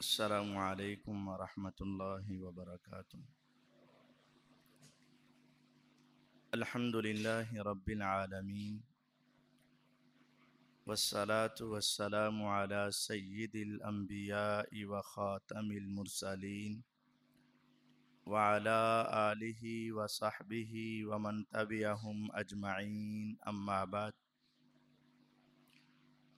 السلام عليكم ورحمة الله وبركاته الحمد لله رب العالمين والصلاة والسلام على سيد الأنبياء وخاتم المرسلين وعلى آله وصحبه ومن تبعهم أجمعين أما بعد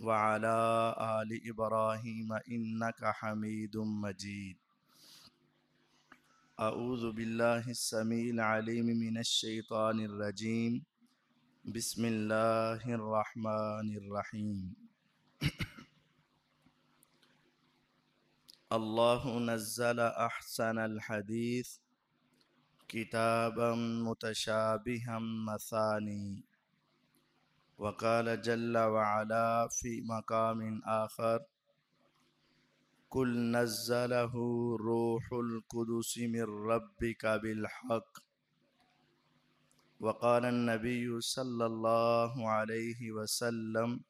وعلى آل إبراهيم إنك حميد مجيد أعوذ بالله السميع العليم من الشيطان الرجيم بسم الله الرحمن الرحيم الله نزل أحسن الحديث كتابا متشابها مثاني وقال جل وعلا في مقام آخر قل نزله روح القدس من ربك بالحق وقال النبي صلى الله عليه وسلم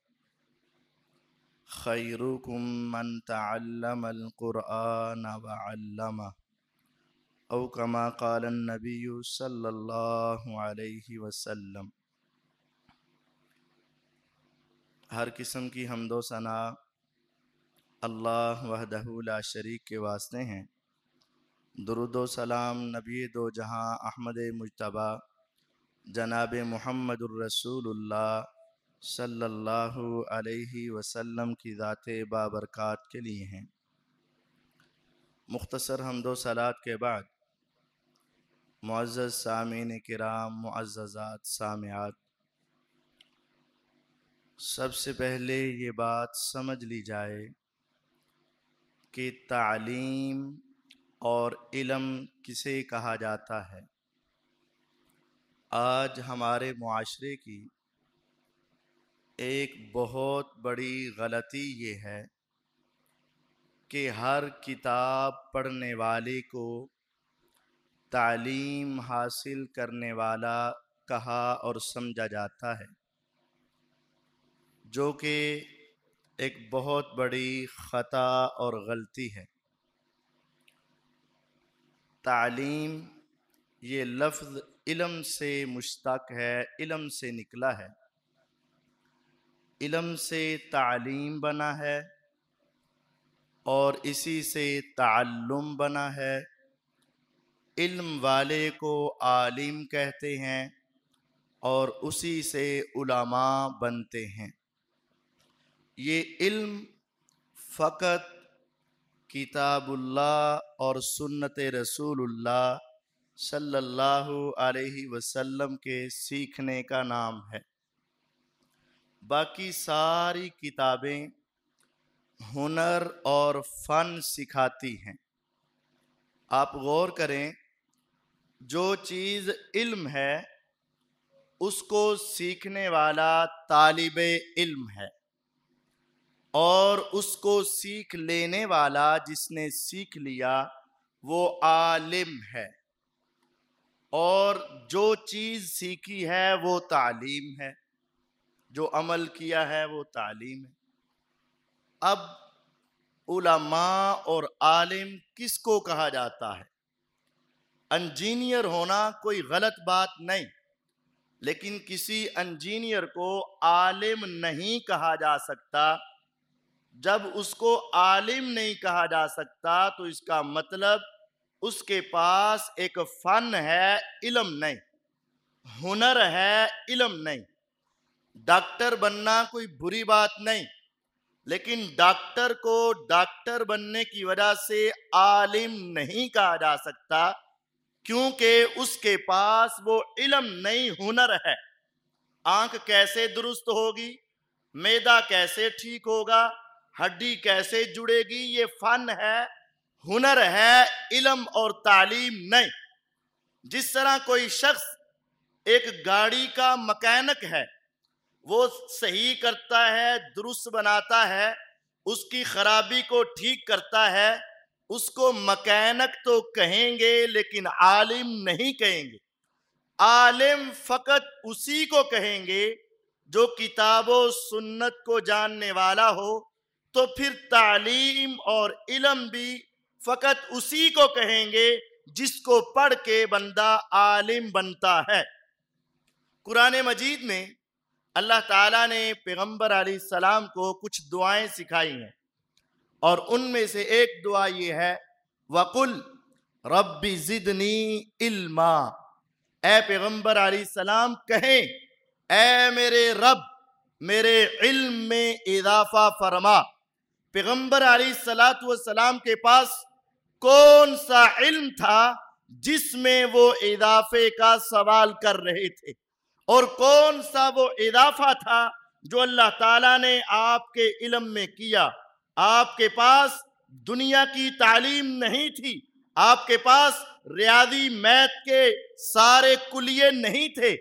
خيركم من تعلم القرآن وعلمه أو كما قال النبي صلى الله عليه وسلم हर किस्म की हमदो सना अल्लाह वहदहूला शरीक के वास्ते हैं दुरुदो सलाम नबी दो जहां अहमद मुशतबा जनाब मोहम्मद रसूलुल्लाह सल्लल्लाहु अलैहि वसल्लम की ज़ात बाबरक़ात के लिए हैं मुख्तसर हमदो सलात के बाद मुआज़ सामिन कराम मुआज़ात सामियात सबसे पहले ये बात समझ ली जाए कि तालीम और इलम किसे कहा जाता है आज हमारे माशरे की एक बहुत बड़ी गलती ये है कि हर किताब पढ़ने वाले को तालीम हासिल करने वाला कहा और समझा जाता है जो कि एक बहुत बड़ी ख़ता और गलती है तालीम ये लफ्ज़ इलम से मुश्तक है इलम से निकला है इलम से तालीम बना है और इसी से तालुम बना है इल्म वाले को आलिम कहते हैं और उसी से उलामा बनते हैं ये इल्म फ़कत किताबुल्लाह और सुन्नत रसूलुल्लाह सल्लल्लाहु अलैहि वसल्लम के सीखने का नाम है बाकी सारी किताबें हुनर और फ़न सिखाती हैं आप गौर करें जो चीज़ इल्म है उसको सीखने वाला तालिब इल्म है और उसको सीख लेने वाला जिसने सीख लिया वो आलिम है और जो चीज़ सीखी है वो तालीम है जो अमल किया है वो तालीम है अब उलमा और आलिम किसको कहा जाता है इंजीनियर होना कोई गलत बात नहीं लेकिन किसी इंजीनियर को आलिम नहीं कहा जा सकता जब उसको आलिम नहीं कहा जा सकता तो इसका मतलब उसके पास एक फन है इलम नहीं हुनर है इलम नहीं डॉक्टर बनना कोई बुरी बात नहीं लेकिन डॉक्टर को डॉक्टर बनने की वजह से आलिम नहीं कहा जा सकता क्योंकि उसके पास वो इलम नहीं हुनर है आंख कैसे दुरुस्त होगी मैदा कैसे ठीक होगा हड्डी कैसे जुड़ेगी ये फन है हुनर है इलम और तालीम नहीं जिस तरह कोई शख्स एक गाड़ी का मकैनिक है वो सही करता है दुरुस्त बनाता है उसकी खराबी को ठीक करता है उसको मकैनक तो कहेंगे लेकिन आलिम नहीं कहेंगे आलिम फ़कत उसी को कहेंगे जो किताबों सुन्नत को जानने वाला हो तो फिर तालीम और इलम भी फ़कत उसी को कहेंगे जिसको पढ़ के बंदा आलिम बनता है कुरान मजीद में अल्लाह ताला ने अली सलाम को कुछ दुआएं सिखाई हैं और उनमें से एक दुआ ये है वकुल रब्बी ज़िदनी इल्मा ए पैगम्बर सलाम कहें ए मेरे रब मेरे इल्म में इजाफा फरमा पैगम्बर सलाम के पास कौन सा इल्म था जिसमें वो इजाफे का सवाल कर रहे थे और कौन सा वो इजाफा था जो अल्लाह ताला ने आपके इलम में किया आपके पास दुनिया की तालीम नहीं थी आपके पास रियाजी मैथ के सारे कुलिये नहीं थे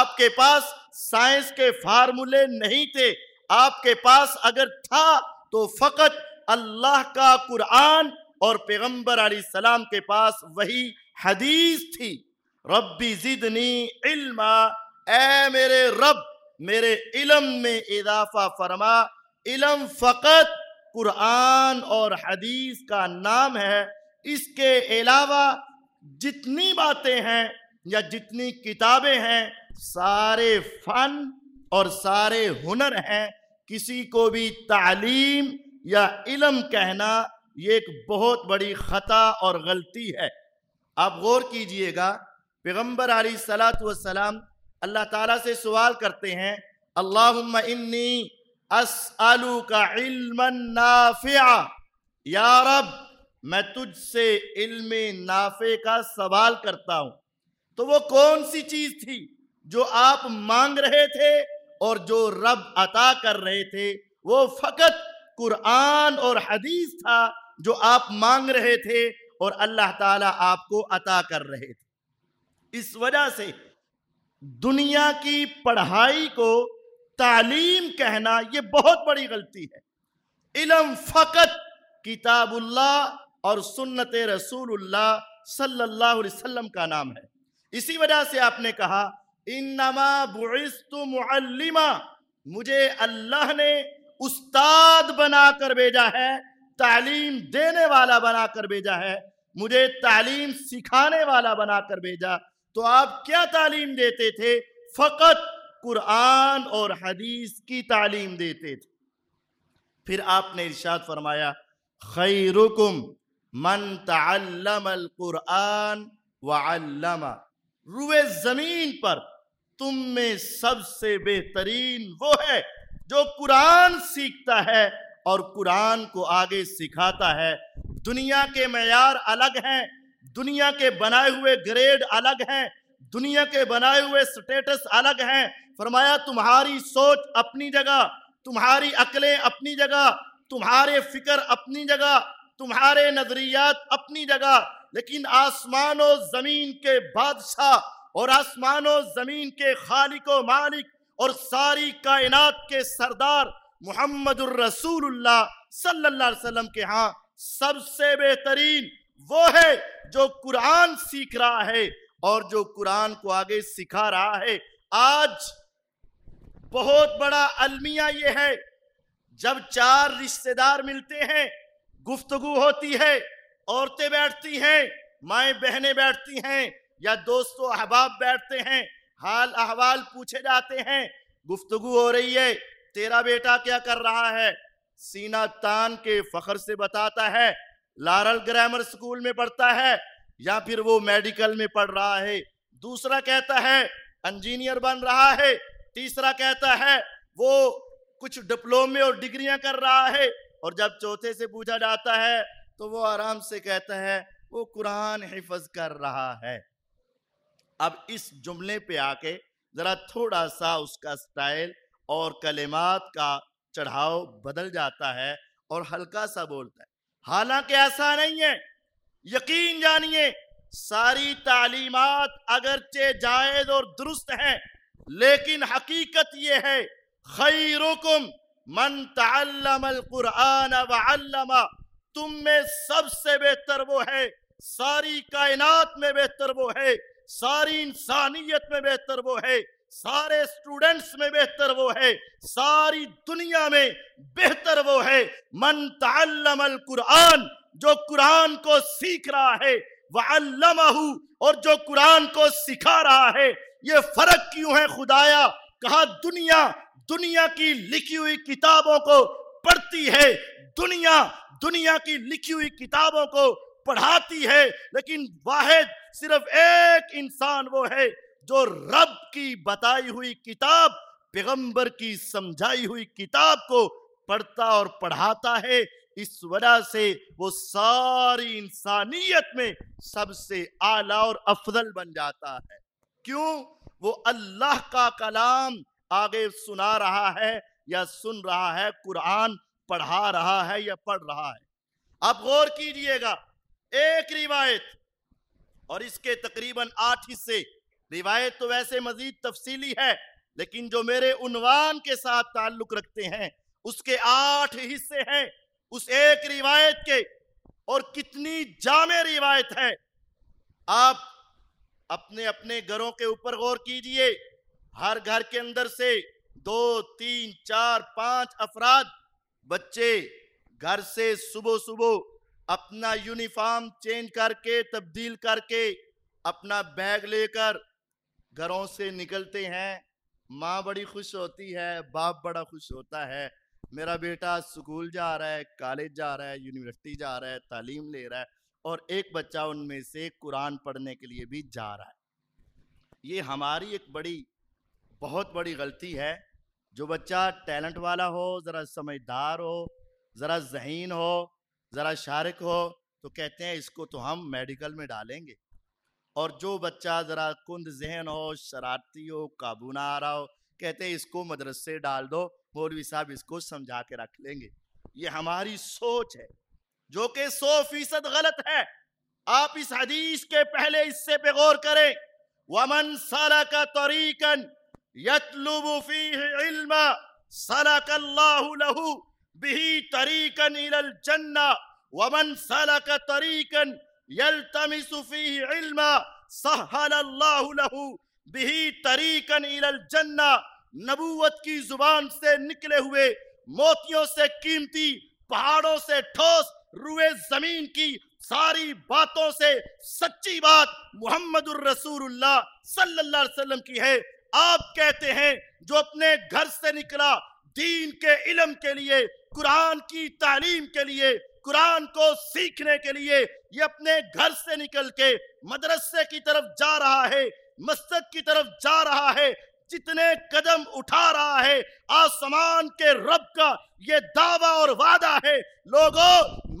आपके पास साइंस के फार्मूले नहीं थे आपके पास अगर था तो फ़कत अल्लाह का कुरान और पैगम्बर सलाम के पास वही हदीस थी रब्बी जिदनी इल्मा ए मेरे रब मेरे इलम में इजाफा फरमा इलम फ़कत कुरान और हदीस का नाम है इसके अलावा जितनी बातें हैं या जितनी किताबें हैं सारे फन और सारे हुनर हैं किसी को भी तालीम या इलम कहना ये एक बहुत बड़ी ख़ता और गलती है आप गौर कीजिएगा पैगम्बर आली सलात वसलाम अल्लाह ताला से सवाल करते हैं अल्लाहनी इन्नी असअलू का इल्मन नाफिया मैं तुझसे इल्म नाफे का सवाल करता हूँ तो वो कौन सी चीज़ थी जो आप मांग रहे थे और जो रब अता कर रहे थे वो फ़कत कुरान और हदीस था जो आप मांग रहे थे और अल्लाह ताला आपको अता कर रहे थे इस वजह से दुनिया की पढ़ाई को तालीम कहना ये बहुत बड़ी गलती है इलम फ़कत किताबुल्लाह और सुन्नत रसूलुल्लाह सल्लल्लाहु अलैहि वसल्लम का नाम है इसी वजह से आपने कहा इन मुझे अल्लाह ने उस्ताद बनाकर भेजा है तालीम देने वाला बनाकर भेजा है मुझे तालीम सिखाने वाला बनाकर भेजा तो आप क्या तालीम देते थे फ़कत कुरान और हदीस की तालीम देते थे फिर आपने इर्शाद फरमाया खैरुकुम मन तमल कुरान वल्लमा रुए ज़मीन पर तुम में सबसे बेहतरीन वो है जो कुरान सीखता है और कुरान को आगे सिखाता है दुनिया के मैार अलग हैं दुनिया के बनाए हुए ग्रेड अलग हैं दुनिया के बनाए हुए स्टेटस अलग हैं फरमाया तुम्हारी सोच अपनी जगह तुम्हारी अकलें अपनी जगह तुम्हारे फिक्र अपनी जगह तुम्हारे नजरियात अपनी जगह लेकिन आसमान और ज़मीन के बादशाह और आसमानों ज़मीन के खालिक मालिक और सारी कायनात के सरदार मोहम्मद सल्लाम के हाँ सबसे बेहतरीन वो है जो कुरान सीख रहा है और जो कुरान को आगे सिखा रहा है आज बहुत बड़ा अलमिया ये है जब चार रिश्तेदार मिलते हैं गुफ्तगु होती है औरतें बैठती हैं माए बहनें बैठती हैं या दोस्तों अहबाब बैठते हैं हाल अहवाल पूछे जाते हैं गुफ्तगु हो रही है तेरा बेटा क्या कर रहा है सीना तान के फखर से बताता है लारल ग्रामर स्कूल में पढ़ता है या फिर वो मेडिकल में पढ़ रहा है दूसरा कहता है इंजीनियर बन रहा है तीसरा कहता है वो कुछ डिप्लोमे और डिग्रियां कर रहा है और जब चौथे से पूछा जाता है तो वो आराम से कहता है वो कुरान हिफज कर रहा है अब इस जुमले पे आके ज़रा थोड़ा सा उसका स्टाइल और कलेमात का चढ़ाव बदल जाता है और हल्का सा बोलता है हालांकि ऐसा नहीं है यकीन जानिए सारी तालीमत अगरचे जायज और दुरुस्त हैं लेकिन हकीकत यह है खैरुकुम मन तल्लमकुरान वल्लमा तुम में सबसे बेहतर वो है सारी कायनात में बेहतर वो है सारी इंसानियत में बेहतर वो है सारे स्टूडेंट्स में बेहतर वो है सारी दुनिया में बेहतर वो है मन तमल कुरान जो कुरान को सीख रहा है वल्लमहू और जो कुरान को सिखा रहा है ये फर्क क्यों है खुदाया कहा दुनिया दुनिया की लिखी हुई किताबों को पढ़ती है दुनिया दुनिया की लिखी हुई किताबों को पढ़ाती है लेकिन वाहिद सिर्फ एक इंसान वो है जो रब की बताई हुई किताब पैगंबर की समझाई हुई किताब को पढ़ता और पढ़ाता है इस वजह से वो सारी इंसानियत में सबसे आला और अफजल बन जाता है क्यों वो अल्लाह का कलाम आगे सुना रहा है या सुन रहा है कुरान पढ़ा रहा है या पढ़ रहा है आप गौर कीजिएगा एक रिवायत और इसके तकरीबन आठ हिस्से रिवायत तो वैसे मजीद तफसीली है लेकिन जो मेरे उनवान के साथ ताल्लुक रखते हैं उसके आठ हिस्से हैं उस एक रिवायत के और कितनी जामे रिवायत है आप अपने अपने घरों के ऊपर गौर कीजिए हर घर के अंदर से दो तीन चार पांच अफराद बच्चे घर से सुबह सुबह अपना यूनिफॉर्म चेंज करके तब्दील करके अपना बैग लेकर घरों से निकलते हैं माँ बड़ी खुश होती है बाप बड़ा खुश होता है मेरा बेटा स्कूल जा रहा है कॉलेज जा रहा है यूनिवर्सिटी जा रहा है तालीम ले रहा है और एक बच्चा उनमें से कुरान पढ़ने के लिए भी जा रहा है ये हमारी एक बड़ी बहुत बड़ी गलती है जो बच्चा टैलेंट वाला हो ज़रा समझदार हो ज़रा जहीन हो ज़रा शारिक हो तो कहते हैं इसको तो हम मेडिकल में डालेंगे और जो बच्चा ज़रा कुंद जहन हो शरारती हो काबू ना आ रहा हो कहते हैं इसको मदरसे डाल दो मौलवी साहब इसको समझा के रख लेंगे ये हमारी सोच है जो कि सौ फीसद गलत है आप इस हदीस के पहले इससे पे गौर करें वमन सला का तरीकन यतलुबी सला बिही तरीकन इलल जन्ना वमन सलक तरीकन यल्तमिसु फीहि इल्मा सहलल्लाहु लहू बिही तरीकन इलल जन्ना नबूवत की जुबान से निकले हुए मोतियों से कीमती पहाड़ों से ठोस रुए जमीन की सारी बातों से सच्ची बात मुहम्मद रसूलुल्लाह सल्लल्लाहु अलैहि वसल्लम की है आप कहते हैं जो अपने घर से निकला दीन के इलम के लिए कुरान की तालीम के लिए कुरान को सीखने के लिए ये अपने घर से निकल के मदरसे की तरफ जा रहा है मस्जिद की तरफ जा रहा है जितने कदम उठा रहा है आसमान के रब का ये दावा और वादा है लोगों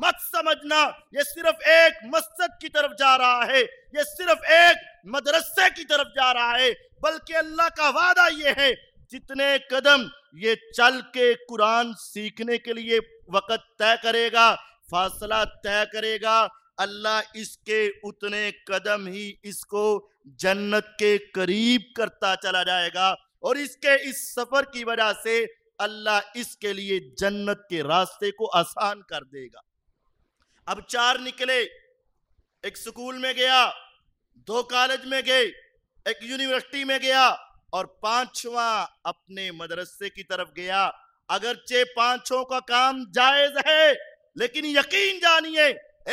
मत समझना ये सिर्फ एक मस्जिद की तरफ जा रहा है ये सिर्फ एक मदरसे की तरफ जा रहा है बल्कि अल्लाह का वादा ये है जितने कदम ये चल के कुरान सीखने के लिए वक़्त तय करेगा फासला तय करेगा अल्लाह इसके उतने कदम ही इसको जन्नत के करीब करता चला जाएगा और इसके इस सफ़र की वजह से अल्लाह इसके लिए जन्नत के रास्ते को आसान कर देगा अब चार निकले एक स्कूल में गया दो कॉलेज में गए एक यूनिवर्सिटी में गया और पांचवा अपने मदरसे की तरफ गया अगरचे पांचों का काम जायज है लेकिन यकीन जानिए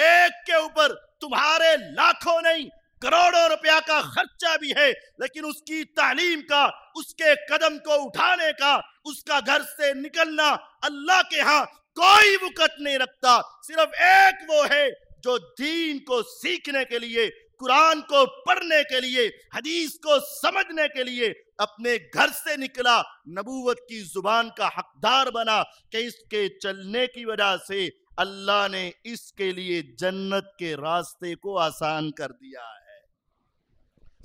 एक के ऊपर तुम्हारे लाखों नहीं करोड़ों रुपया का खर्चा भी है लेकिन उसकी तालीम का उसके कदम को उठाने का उसका घर से निकलना अल्लाह के यहां कोई वकत नहीं रखता सिर्फ एक वो है जो दीन को सीखने के लिए कुरान को पढ़ने के लिए हदीस को समझने के लिए अपने घर से निकला नबूवत की जुबान का हकदार बना कि इसके चलने की वजह से अल्लाह ने इसके लिए जन्नत के रास्ते को आसान कर दिया है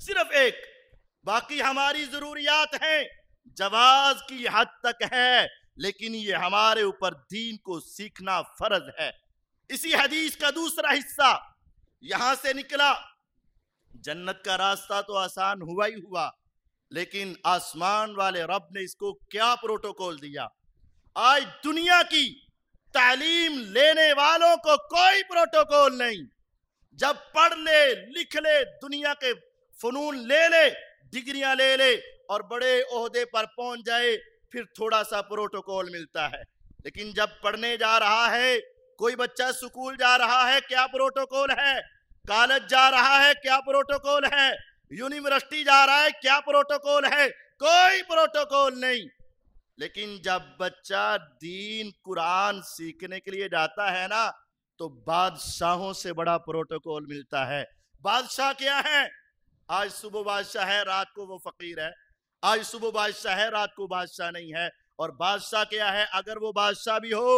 सिर्फ एक बाकी हमारी ज़रूरियात हैं जवाज की हद तक है लेकिन ये हमारे ऊपर दीन को सीखना फर्ज है इसी हदीस का दूसरा हिस्सा यहां से निकला जन्नत का रास्ता तो आसान हुआ ही हुआ लेकिन आसमान वाले रब ने इसको क्या प्रोटोकॉल दिया आज दुनिया की तालीम लेने वालों को कोई प्रोटोकॉल नहीं जब पढ़ ले लिख ले दुनिया के फनून ले ले डिग्रियां ले ले और बड़े अहदे पर पहुंच जाए फिर थोड़ा सा प्रोटोकॉल मिलता है लेकिन जब पढ़ने जा रहा है कोई बच्चा स्कूल जा रहा है क्या प्रोटोकॉल है कॉलेज जा रहा है क्या प्रोटोकॉल है यूनिवर्सिटी जा रहा है क्या प्रोटोकॉल है कोई प्रोटोकॉल नहीं लेकिन जब बच्चा दीन कुरान सीखने के लिए जाता है ना तो बादशाहों से बड़ा प्रोटोकॉल मिलता है बादशाह क्या है आज सुबह बादशाह है रात को वो फकीर है आज सुबह बादशाह है रात को बादशाह नहीं है और बादशाह क्या है अगर वो बादशाह भी हो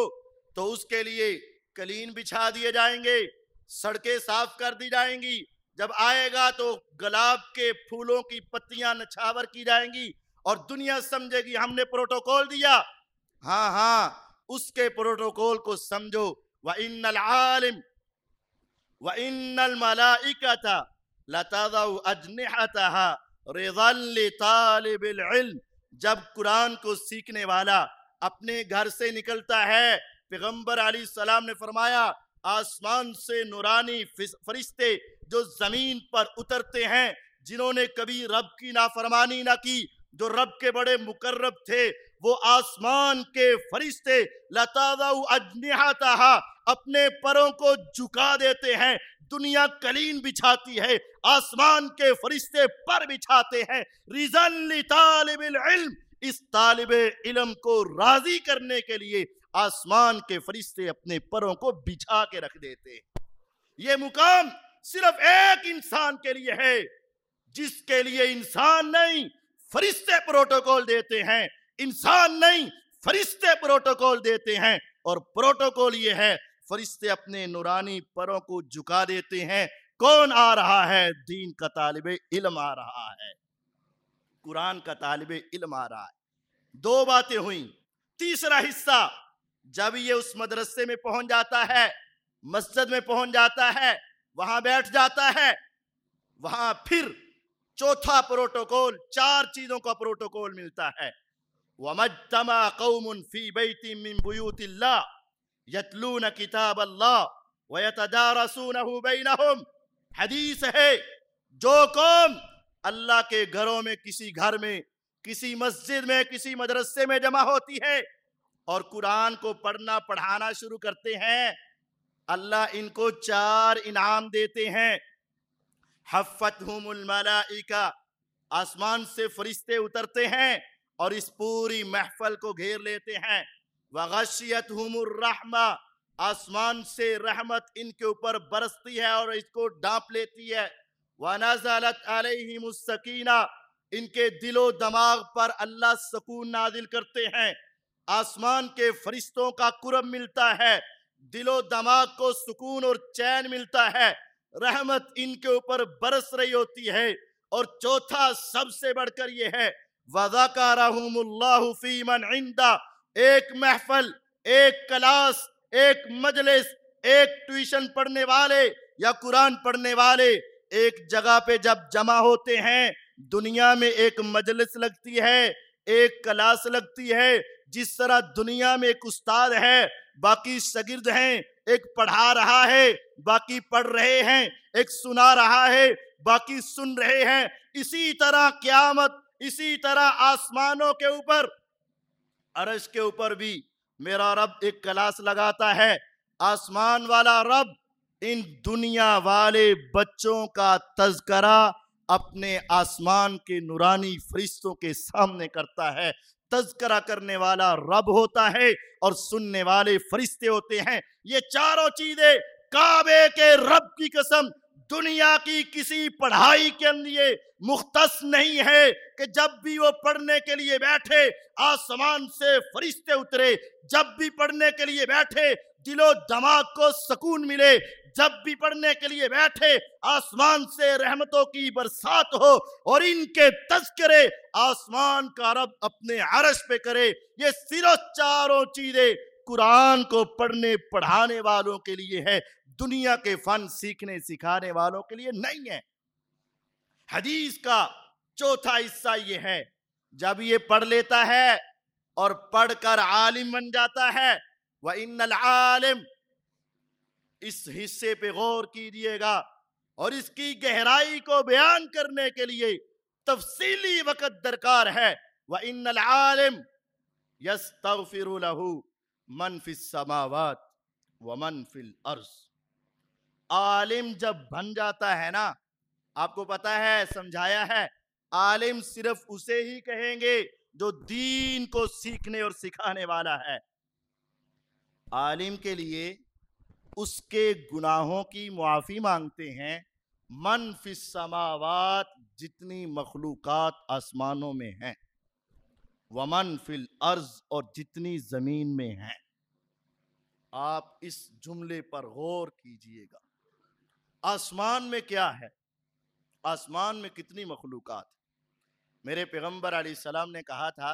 तो उसके लिए कलीन बिछा दिए जाएंगे सड़कें साफ कर दी जाएंगी जब आएगा तो गुलाब के फूलों की पत्तियां नछावर की जाएंगी और दुनिया समझेगी हमने प्रोटोकॉल दिया हाँ हाँ उसके प्रोटोकॉल को समझो व इन आलिम व इन मलाइका था जब कुरान को सीखने वाला अपने घर से निकलता है पैगंबर सलाम ने फरमाया आसमान से नुरानी फरिश्ते जो ज़मीन पर उतरते हैं जिन्होंने कभी रब की नाफरमानी ना की जो रब के बड़े मुकर्रब थे वो आसमान के फरिश्ते लतावा अपने परों को झुका देते हैं दुनिया कलीन बिछाती है आसमान के फरिश्ते पर बिछाते हैं रिजन तालब इस तालब इलम को राजी करने के लिए आसमान के फरिश्ते अपने परों को बिछा के रख देते हैं ये मुकाम सिर्फ एक इंसान के लिए है जिसके लिए इंसान नहीं फरिश्ते प्रोटोकॉल देते हैं इंसान नहीं फरिश्ते प्रोटोकॉल देते हैं और प्रोटोकॉल ये है फरिश्ते अपने नुरानी परों को झुका देते हैं कौन आ रहा है दीन का तालब इलम आ रहा है कुरान का तालब इलम आ रहा है दो बातें हुई तीसरा हिस्सा जब ये उस मदरसे में पहुंच जाता है मस्जिद में पहुंच जाता है वहां बैठ जाता है वहां फिर चौथा प्रोटोकॉल चार चीजों का प्रोटोकॉल मिलता है वमजतमा कौमुन फी किताब अल्लाह हदीस है जो कौम अल्लाह के घरों में किसी घर में किसी मस्जिद में किसी मदरसे में जमा होती है और कुरान को पढ़ना पढ़ाना शुरू करते हैं अल्लाह इनको चार इनाम देते हैं हफ्फत मलाइका आसमान से फरिश्ते उतरते हैं और इस पूरी महफल को घेर लेते हैं वशियत हमरमा आसमान से रहमत इनके ऊपर बरसती है और इसको डांप लेती है वनाजालत अलहमसकीना इनके दिलो दमाग पर अल्लाह सकून नादिल करते हैं आसमान के फरिश्तों का कुरब मिलता है दिलो दमाग को सुकून और चैन मिलता है रहमत इनके ऊपर बरस रही होती है और चौथा सबसे बढ़कर यह है वजाकारा एक महफल एक क्लास एक मजलिस एक ट्यूशन पढ़ने वाले या कुरान पढ़ने वाले एक जगह पे जब जमा होते हैं दुनिया में एक मजलिस लगती है एक क्लास लगती है जिस तरह दुनिया में एक उस्ताद है बाकी शगिर्द हैं एक पढ़ा रहा है बाकी पढ़ रहे हैं एक सुना रहा है बाकी सुन रहे हैं इसी तरह क्यामत इसी तरह आसमानों के ऊपर अरश के ऊपर भी मेरा रब एक क्लास लगाता है आसमान वाला रब इन दुनिया वाले बच्चों का तस्करा अपने आसमान के नुरानी फरिश्तों के सामने करता है तस्करा करने वाला रब होता है और सुनने वाले फरिश्ते होते हैं ये चारों चीजें काबे के रब की कसम दुनिया की किसी पढ़ाई के लिए मुख्त नहीं है कि जब भी वो पढ़ने के लिए बैठे आसमान से फरिश्ते उतरे जब भी पढ़ने के लिए बैठे दिलो दमाग को सुकून मिले जब भी पढ़ने के लिए बैठे आसमान से रहमतों की बरसात हो और इनके तस्करे आसमान का रब अपने आरश पे करे ये सिरों चारों चीजें कुरान को पढ़ने पढ़ाने वालों के लिए है दुनिया के फन सीखने सिखाने वालों के लिए नहीं है हदीस का चौथा हिस्सा ये है जब ये पढ़ लेता है और पढ़कर आलिम बन जाता है वह इन आलिम इस हिस्से पे गौर कीजिएगा और इसकी गहराई को बयान करने के लिए तफसीली वक़्त दरकार है व इन आलिम यस तफिर समावत व मनफिल अर्ज आलिम जब बन जाता है ना आपको पता है समझाया है आलिम सिर्फ उसे ही कहेंगे जो दीन को सीखने और सिखाने वाला है आलिम के लिए उसके गुनाहों की मुआफ़ी मांगते हैं मन फिसमावत जितनी मखलूक़ात आसमानों में हैं वमन फिल अर्ज और जितनी ज़मीन में हैं आप इस जुमले पर गौर कीजिएगा आसमान में क्या है आसमान में कितनी मखलूक़ात मेरे पैगम्बर सलाम ने कहा था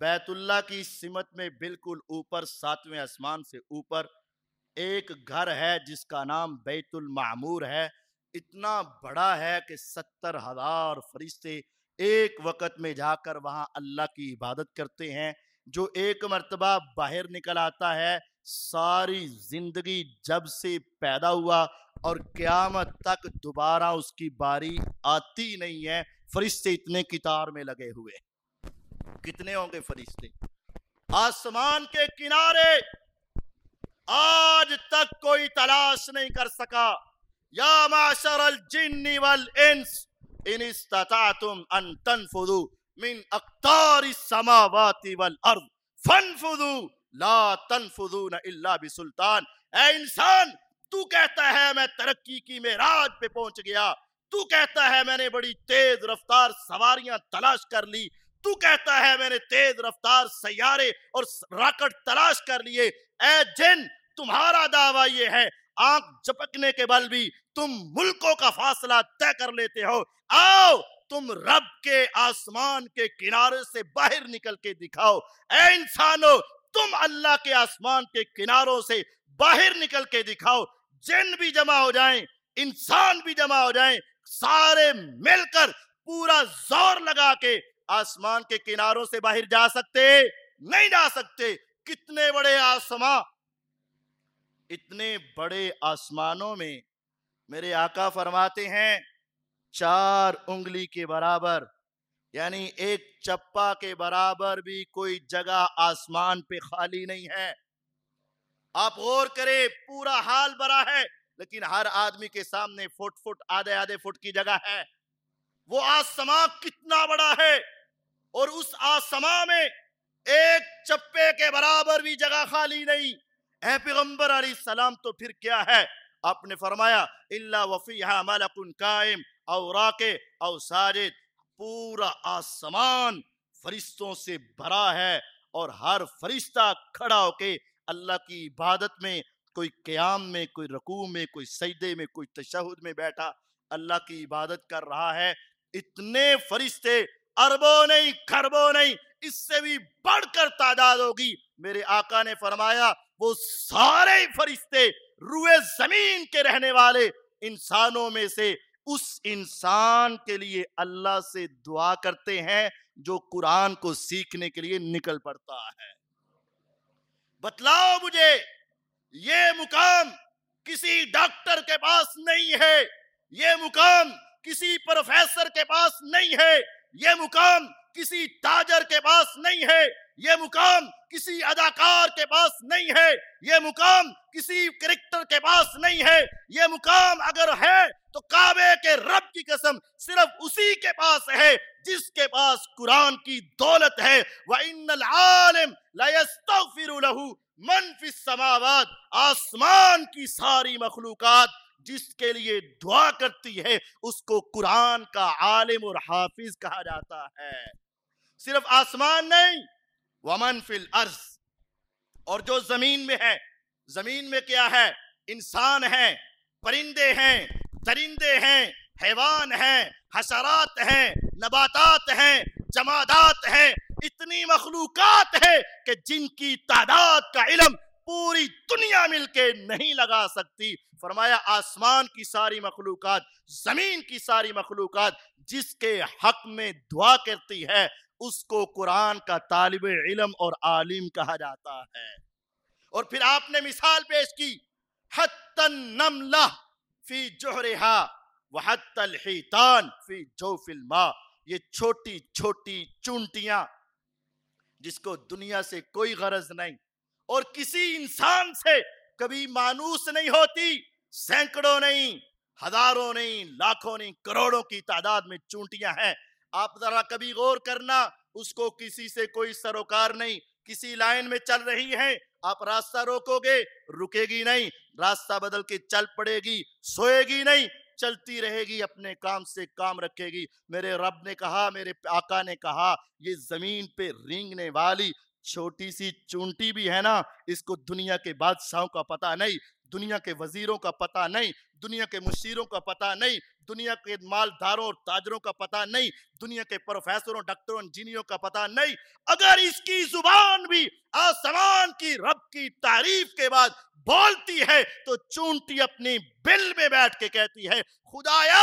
बैतुल्ला की सिमत में बिल्कुल ऊपर सातवें आसमान से ऊपर एक घर है जिसका नाम बैतुल मामूर है इतना बड़ा है कि सत्तर हजार फरिश्ते एक वक़्त में जाकर वहां अल्लाह की इबादत करते हैं जो एक मरतबा बाहर निकल आता है सारी ज़िंदगी जब से पैदा हुआ और क़्यामत तक दोबारा उसकी बारी आती नहीं है फरिश्ते इतने कितार में लगे हुए कितने होंगे फरिश्ते आसमान के किनारे आज तक कोई तलाश नहीं कर सका या माशरल जिन्नी वल इंस इन इस्ततातुम अन तनफुदु मिन अक्तारि समावाती वल अर्द फनफुदु ला न इल्ला सुल्तान ए इंसान तू कहता है मैं तरक्की की मेराज पे पहुंच गया तू कहता है मैंने बड़ी तेज रफ्तार सवारियां तलाश कर ली तू कहता है मैंने तेज रफ्तार सैारे और राकेट तलाश कर लिए ए जिन तुम्हारा दावा ये है आंख झपकने के बल भी तुम मुल्कों का फासला तय कर लेते हो आओ तुम रब के आसमान के किनारे से बाहर निकल के दिखाओ ए इंसानों तुम अल्लाह के आसमान के किनारों से बाहर निकल के दिखाओ जिन भी जमा हो जाएं इंसान भी जमा हो जाएं सारे मिलकर पूरा जोर लगा के आसमान के किनारों से बाहर जा सकते नहीं जा सकते कितने बड़े आसमां इतने बड़े आसमानों में मेरे आका फरमाते हैं चार उंगली के बराबर यानी एक चप्पा के बराबर भी कोई जगह आसमान पे खाली नहीं है आप गौर करें पूरा हाल बड़ा है लेकिन हर आदमी के सामने फुट फुट आधे आधे फुट की जगह है वो आसमां कितना बड़ा है और उस आसमा में एक चप्पे के बराबर भी जगह खाली नहीं ए पैगम्बर सलाम तो फिर क्या है आपने फरमाया इल्ला वफ़ीहा मलकुन कायम औ साजिद पूरा आसमान फरिश्तों से भरा है और हर फरिश्ता खड़ा होके अल्लाह की इबादत में कोई क्याम में कोई रकू में कोई सजदे में कोई तशहद में बैठा अल्लाह की इबादत कर रहा है इतने फरिश्ते अरबों नहीं खरबों नहीं इससे भी बढ़कर तादाद होगी मेरे आका ने फरमाया वो सारे फरिश्ते रुए जमीन के रहने वाले इंसानों में से उस इंसान के लिए अल्लाह से दुआ करते हैं जो कुरान को सीखने के लिए निकल पड़ता है बतलाओ मुझे ये मुकाम किसी डॉक्टर के पास नहीं है ये मुकाम किसी प्रोफेसर के पास नहीं है ये मुकाम किसी ताजर के पास नहीं है ये मुकाम किसी अदाकार के पास नहीं है ये मुकाम किसी करेक्टर के पास नहीं है ये मुकाम अगर है तो काबे के रब की कसम सिर्फ उसी के पास है जिसके पास कुरान की दौलत है वह आलम मन मनफिस समावाद आसमान की सारी मखलूकत जिसके लिए दुआ करती है उसको कुरान का आलिम और हाफिज कहा जाता है सिर्फ आसमान नहीं वमन फिल अर्ज और जो जमीन में है जमीन में क्या है इंसान है परिंदे हैं दरिंदे हैं हैवान हैं हसरात हैं नबातात हैं जमादात हैं इतनी मखलूकत है कि जिनकी तादाद का इलम पूरी दुनिया मिलके नहीं लगा सकती फरमाया आसमान की सारी मखलूकत जमीन की सारी मखलूकत जिसके हक में दुआ करती है उसको कुरान का तालब इलम और आलिम कहा जाता है और फिर आपने मिसाल पेश की नमला फी जोहरेहा वहतलहीतान फी जोफिल्मा ये छोटी छोटी चूंटियां जिसको दुनिया से कोई गरज नहीं और किसी इंसान से कभी मानूस नहीं होती सैकड़ों नहीं हजारों नहीं लाखों नहीं करोड़ों की तादाद में चूंटियां हैं आप जरा कभी गौर करना उसको किसी से कोई सरोकार नहीं किसी लाइन में चल रही है आप रास्ता रोकोगे रुकेगी नहीं रास्ता बदल के चल पड़ेगी सोएगी नहीं चलती रहेगी अपने काम से काम रखेगी मेरे रब ने कहा मेरे आका ने कहा ये जमीन पे रिंगने वाली छोटी सी चूंटी भी है ना इसको दुनिया के बादशाहों का पता नहीं दुनिया के वजीरों का पता नहीं दुनिया के मुशीरों का पता नहीं दुनिया के मालदारों और ताजरों का पता नहीं दुनिया के प्रोफेसरों डॉक्टरों इंजीनियरों का पता नहीं अगर इसकी जुबान भी आसमान की रब की तारीफ के बाद बोलती है तो चूंटी अपनी बिल में बैठ के कहती है खुदाया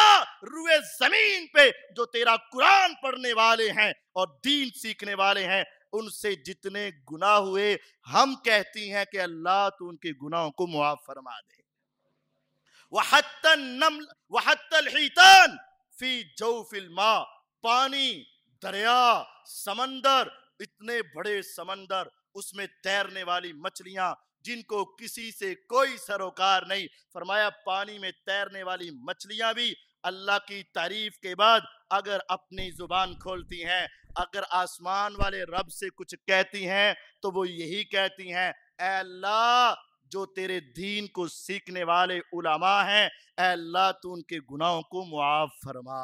रुए जमीन पे जो तेरा कुरान पढ़ने वाले हैं और दीन सीखने वाले हैं उनसे जितने गुनाह हुए हम कहती हैं कि अल्लाह तो उनके गुनाहों को मुआफ फरमा दे वहतन फी जौफिल पानी दरिया समंदर इतने बड़े समंदर उसमें तैरने वाली मछलियां जिनको किसी से कोई सरोकार नहीं फरमाया पानी में तैरने वाली मछलियां भी अल्लाह की तारीफ के बाद अगर अपनी ज़ुबान खोलती हैं अगर आसमान वाले रब से कुछ कहती हैं तो वो यही कहती हैं अल्लाह जो तेरे दीन को सीखने वाले उलमा हैं अल्लाह तू उनके गुनाहों को मुआफ़ फरमा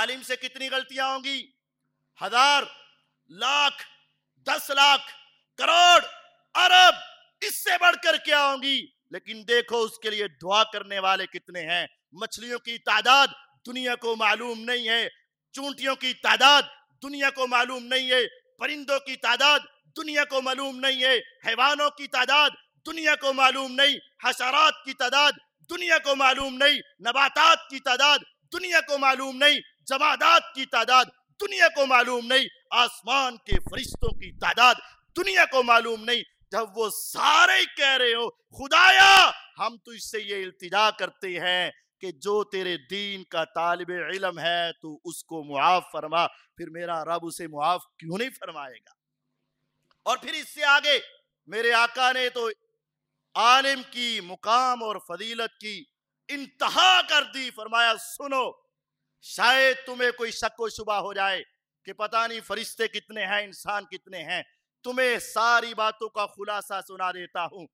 आलिम से कितनी गलतियां होंगी हजार लाख दस लाख करोड़ अरब इससे बढ़कर क्या होंगी लेकिन देखो उसके लिए दुआ करने वाले कितने हैं मछलियों की तादाद दुनिया को मालूम नहीं है चूंटियों की तादाद दुनिया को मालूम नहीं है परिंदों की तादाद दुनिया को मालूम नहीं है हैवानों की तादाद दुनिया को मालूम नहीं हशरात की तादाद दुनिया को मालूम नहीं नबातात की तादाद दुनिया को मालूम नहीं जमादात की तादाद दुनिया को मालूम नहीं आसमान के फरिश्तों की तादाद दुनिया को मालूम नहीं जब वो सारे कह रहे हो खुदाया हम तो इससे ये इल्तिजा करते हैं कि जो तेरे दीन का तालब इलम है तो उसको मुआफ़ फरमा फिर मेरा रब उसे मुआफ़ क्यों नहीं फरमाएगा और फिर इससे आगे मेरे आका ने तो आलिम की मुकाम और फजीलत की इंतहा कर दी फरमाया सुनो शायद तुम्हें कोई शक व शुबा हो जाए कि पता नहीं फरिश्ते कितने हैं इंसान कितने हैं तुम्हें सारी बातों का खुलासा सुना देता हूं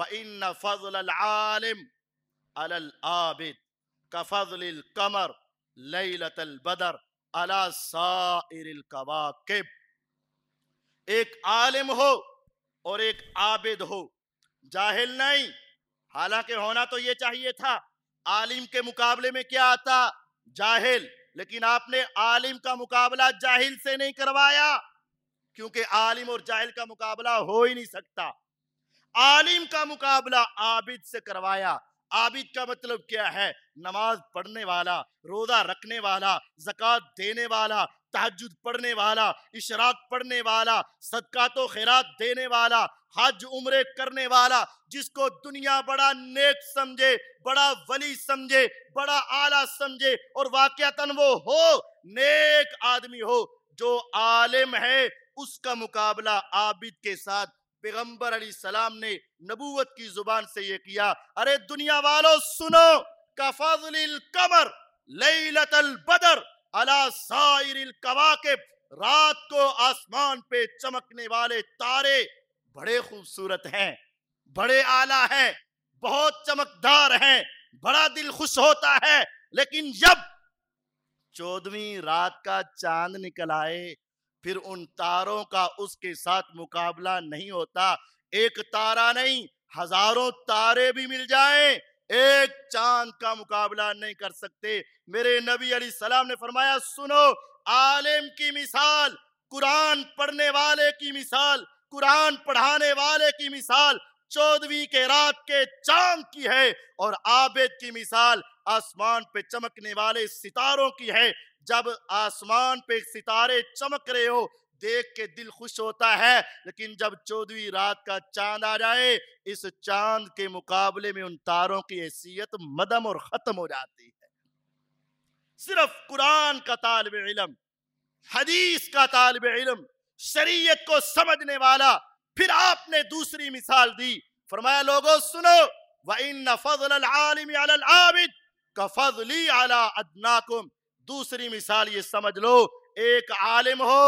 व इन फजल आलिम आबिद कफजल कमर लतल बदर अला साइर कवाकिब एक आलिम हो और एक आबिद हो जाहिल नहीं हालांकि होना तो ये चाहिए था आलिम के मुकाबले में क्या आता जाहिल लेकिन आपने आलिम का मुकाबला जाहिल से नहीं करवाया क्योंकि आलिम और जाहिल का मुकाबला हो ही नहीं सकता आलिम का मुकाबला आबिद से करवाया आबिद का मतलब क्या है नमाज पढ़ने वाला रोज़ा रखने वाला जक़ात देने वाला तहजद पढ़ने वाला इशराक पढ़ने वाला तो खैरात देने वाला हज उम्र करने वाला जिसको दुनिया बड़ा नेक समझे बड़ा वली समझे बड़ा आला समझे और वाक़ता वो हो नेक आदमी हो जो आलिम है उसका मुकाबला आबिद के साथ पैगम्बर सलाम ने नबूवत की जुबान से ये किया अरे दुनिया वालों सुनो कमर बदर अला रात को आसमान पे चमकने वाले तारे बड़े खूबसूरत हैं बड़े आला हैं बहुत चमकदार हैं बड़ा दिल खुश होता है लेकिन जब चौदवी रात का चांद निकल आए फिर उन तारों का उसके साथ मुकाबला नहीं होता एक तारा नहीं हजारों तारे भी मिल जाएं एक चांद का मुकाबला नहीं कर सकते मेरे नबी अली सलाम ने फरमाया सुनो आलिम की मिसाल कुरान पढ़ने वाले की मिसाल कुरान पढ़ाने वाले की मिसाल चौदवी के रात के चांद की है और आबेद की मिसाल आसमान पे चमकने वाले सितारों की है जब आसमान पे सितारे चमक रहे हो देख के दिल खुश होता है लेकिन जब चौदहवीं रात का चांद आ जाए इस चांद के मुकाबले में उन तारों की हैसियत मदम और ख़त्म हो जाती है सिर्फ कुरान का तालब इलम हदीस का तालब इलम शरीयत को समझने वाला फिर आपने दूसरी मिसाल दी फरमाया लोगों सुनो व इन फजल आलिम आबिद का फजली आला अदनाकुम दूसरी मिसाल ये समझ लो एक आलिम हो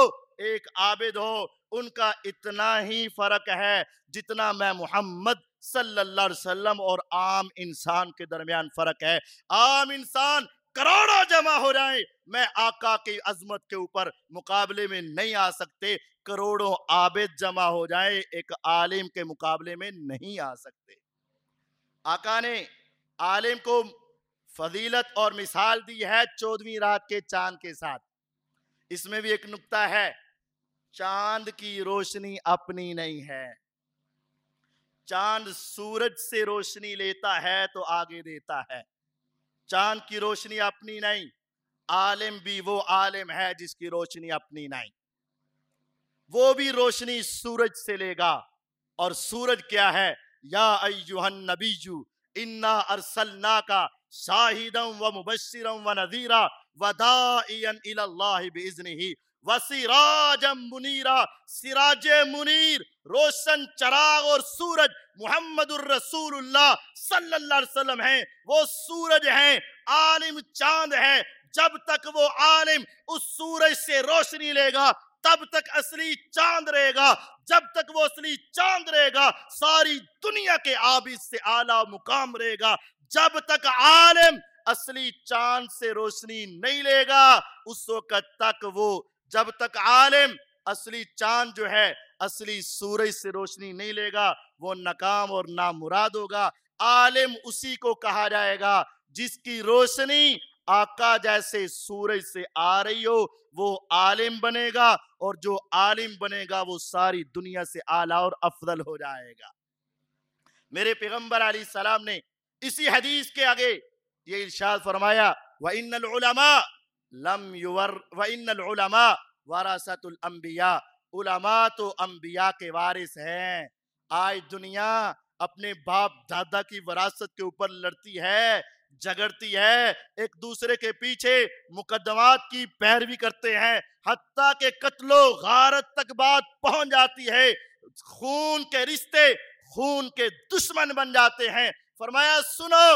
एक आबिद हो उनका इतना ही फर्क है जितना मैं मोहम्मद सल्लल्लाहु अलैहि वसल्लम और आम इंसान के दरमियान फर्क है आम इंसान करोड़ों जमा हो जाए मैं आका की अजमत के ऊपर मुकाबले में नहीं आ सकते करोड़ों आबिद जमा हो जाए एक आलिम के मुकाबले में नहीं आ सकते आका ने आलिम को फजीलत और मिसाल दी है चौदहवीं रात के चांद के साथ इसमें भी एक नुकता है चांद की रोशनी अपनी नहीं है चांद सूरज से रोशनी लेता है तो आगे देता है चांद की रोशनी अपनी नहीं आलिम भी वो आलिम है जिसकी रोशनी अपनी नहीं वो भी रोशनी सूरज से लेगा और सूरज क्या है या अयुहन नबीजू इन्ना अरसलना का शाहिदम व मुबशरम व नजीरा वदाइन इलाजनी वसीराजम मुनीरा सिराज मुनीर रोशन चराग और सूरज मोहम्मद सल्लल्लाहु हैं वो सूरज हैं आलिम चांद है जब तक वो आलिम उस सूरज से रोशनी लेगा तब तक असली चांद रहेगा जब तक वो असली चांद रहेगा सारी दुनिया के आबिद से आला मुकाम रहेगा जब तक आलम असली चांद से रोशनी नहीं लेगा उस वक्त तक वो जब तक आलम असली चांद जो है असली सूरज से रोशनी नहीं लेगा वो नाकाम और मुराद होगा आलिम उसी को कहा जाएगा जिसकी रोशनी आका जैसे सूरज से आ रही हो वो आलिम बनेगा और जो आलिम बनेगा वो सारी दुनिया से आला और अफजल हो जाएगा मेरे पैगंबर अली सलाम ने इसी हदीस के आगे ये इर्शाद फरमाया व तो अम्बिया के वारिस हैं आज दुनिया अपने बाप दादा की वरासत के ऊपर लड़ती है झगड़ती है एक दूसरे के पीछे मुकदमात की पैरवी करते हैं हत्या के कत्लो गारत तक बात पहुंच जाती है खून के रिश्ते खून के दुश्मन बन जाते हैं फरमाया सुनो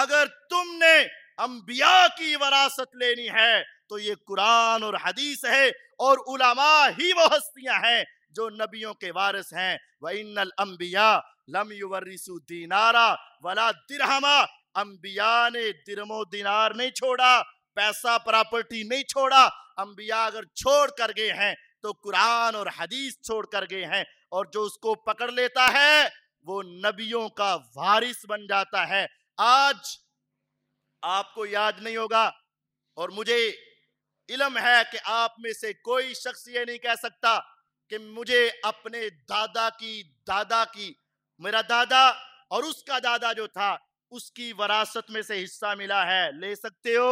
अगर तुमने अंबिया की वरासत लेनी है तो ये कुरान और हदीस है और उलामा ही वो हस्तियां हैं जो नबियों के वारिस हैं व इन अम्बिया लम युवर्रिसु दीनारा वला दिरहमा अंबिया ने दिरमो दिनार नहीं छोड़ा पैसा प्रॉपर्टी नहीं छोड़ा अंबिया अगर छोड़ कर गए हैं तो कुरान और हदीस छोड़ कर गए हैं और जो उसको पकड़ लेता है वो नबियों का वारिस बन जाता है आज आपको याद नहीं होगा और मुझे इलम है कि आप में से कोई शख्स ये नहीं कह सकता कि मुझे अपने दादा की दादा की मेरा दादा और उसका दादा जो था उसकी वरासत में से हिस्सा मिला है ले सकते हो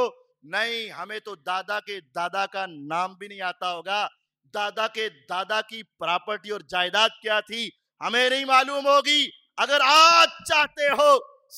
नहीं हमें तो दादा के दादा का नाम भी नहीं आता होगा दादा के दादा की प्रॉपर्टी और जायदाद क्या थी हमें नहीं मालूम होगी अगर आज चाहते हो